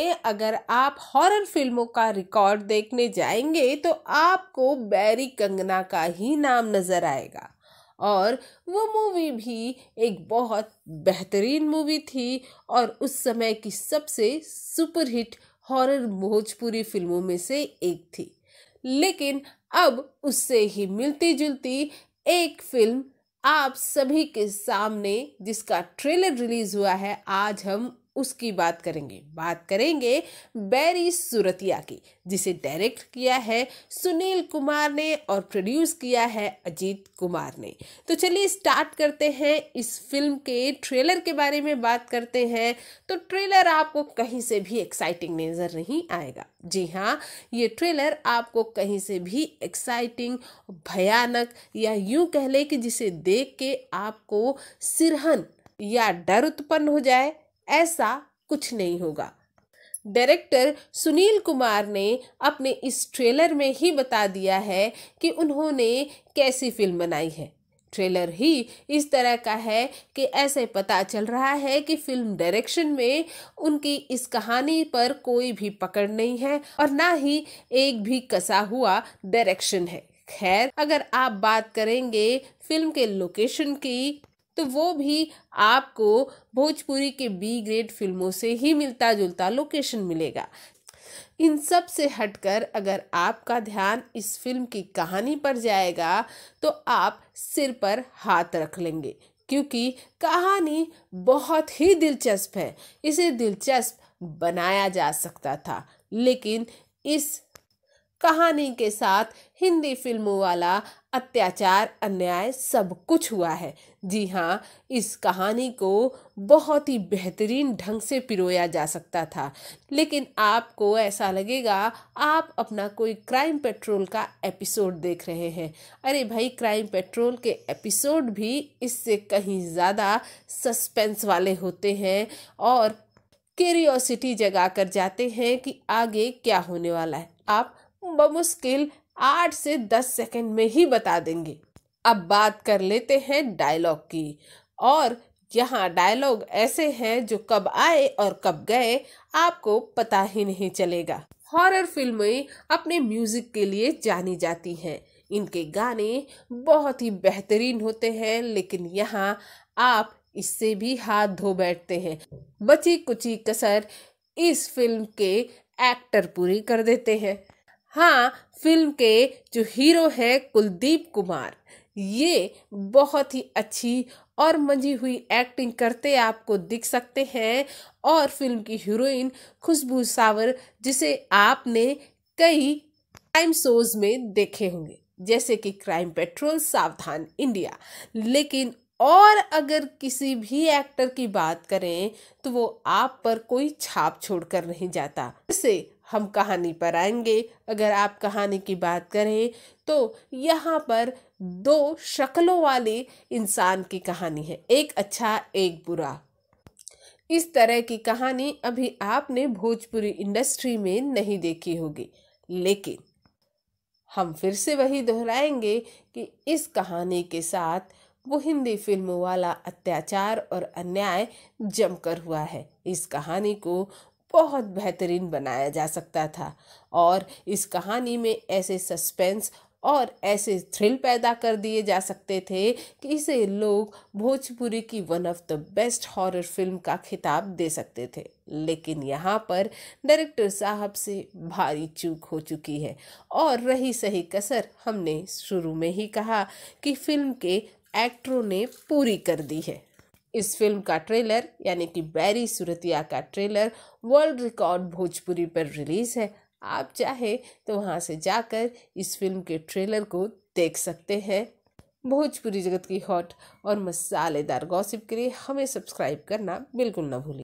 अगर आप हॉरर फिल्मों का रिकॉर्ड देखने जाएंगे तो आपको बैरी कंगना का ही नाम नज़र आएगा और वो मूवी भी एक बहुत बेहतरीन मूवी थी और उस समय की सबसे सुपरहिट हॉरर भोजपुरी फिल्मों में से एक थी लेकिन अब उससे ही मिलती जुलती एक फिल्म आप सभी के सामने जिसका ट्रेलर रिलीज हुआ है आज हम उसकी बात करेंगे बात करेंगे बैरी सूरतिया की जिसे डायरेक्ट किया है सुनील कुमार ने और प्रोड्यूस किया है अजीत कुमार ने तो चलिए स्टार्ट करते हैं इस फिल्म के ट्रेलर के बारे में बात करते हैं तो ट्रेलर आपको कहीं से भी एक्साइटिंग नज़र नहीं आएगा जी हाँ ये ट्रेलर आपको कहीं से भी एक्साइटिंग भयानक या यूँ कह ले कि जिसे देख के आपको सिरहन या डर उत्पन्न हो जाए ऐसा कुछ नहीं होगा डायरेक्टर सुनील कुमार ने अपने इस ट्रेलर में ही बता दिया है कि उन्होंने कैसी फिल्म बनाई है ट्रेलर ही इस तरह का है कि ऐसे पता चल रहा है कि फिल्म डायरेक्शन में उनकी इस कहानी पर कोई भी पकड़ नहीं है और ना ही एक भी कसा हुआ डायरेक्शन है खैर अगर आप बात करेंगे फिल्म के लोकेशन की तो वो भी आपको भोजपुरी के बी ग्रेड फिल्मों से ही मिलता जुलता लोकेशन मिलेगा इन सब से हटकर अगर आपका ध्यान इस फिल्म की कहानी पर जाएगा तो आप सिर पर हाथ रख लेंगे क्योंकि कहानी बहुत ही दिलचस्प है इसे दिलचस्प बनाया जा सकता था लेकिन इस कहानी के साथ हिंदी फिल्मों वाला अत्याचार अन्याय सब कुछ हुआ है जी हाँ इस कहानी को बहुत ही बेहतरीन ढंग से पिरोया जा सकता था लेकिन आपको ऐसा लगेगा आप अपना कोई क्राइम पेट्रोल का एपिसोड देख रहे हैं अरे भाई क्राइम पेट्रोल के एपिसोड भी इससे कहीं ज़्यादा सस्पेंस वाले होते हैं और क्यूरियोसिटी जगा कर जाते हैं कि आगे क्या होने वाला है आप हम बमुश्किल आठ से दस सेकंड में ही बता देंगे अब बात कर लेते हैं डायलॉग की और यहाँ डायलॉग ऐसे हैं जो कब आए और कब गए आपको पता ही नहीं चलेगा हॉरर फिल्में अपने म्यूजिक के लिए जानी जाती हैं इनके गाने बहुत ही बेहतरीन होते हैं लेकिन यहाँ आप इससे भी हाथ धो बैठते हैं बची कुची कसर इस फिल्म के एक्टर पूरी कर देते हैं हाँ फिल्म के जो हीरो हैं कुलदीप कुमार ये बहुत ही अच्छी और मंजी हुई एक्टिंग करते आपको दिख सकते हैं और फिल्म की हीरोइन खुशबू सावर जिसे आपने कई टाइम शोज में देखे होंगे जैसे कि क्राइम पेट्रोल सावधान इंडिया लेकिन और अगर किसी भी एक्टर की बात करें तो वो आप पर कोई छाप छोड़कर नहीं जाता जैसे हम कहानी पर आएंगे अगर आप कहानी की बात करें तो यहाँ पर दो शक्लों वाले इंसान की कहानी है एक अच्छा एक बुरा इस तरह की कहानी अभी आपने भोजपुरी इंडस्ट्री में नहीं देखी होगी लेकिन हम फिर से वही दोहराएंगे कि इस कहानी के साथ वो हिंदी फिल्मों वाला अत्याचार और अन्याय जमकर हुआ है इस कहानी को बहुत बेहतरीन बनाया जा सकता था और इस कहानी में ऐसे सस्पेंस और ऐसे थ्रिल पैदा कर दिए जा सकते थे कि इसे लोग भोजपुरी की one of the best horror film का खिताब दे सकते थे लेकिन यहाँ पर डायरेक्टर साहब से भारी चूक हो चुकी है और रही सही कसर हमने शुरू में ही कहा कि फिल्म के एक्टरों ने पूरी कर दी है इस फिल्म का ट्रेलर यानी कि बैरी सूरतिया का ट्रेलर वर्ल्ड रिकॉर्ड भोजपुरी पर रिलीज़ है आप चाहे तो वहाँ से जाकर इस फिल्म के ट्रेलर को देख सकते हैं भोजपुरी जगत की हॉट और मसालेदार गॉसिप के लिए हमें सब्सक्राइब करना बिल्कुल ना भूलें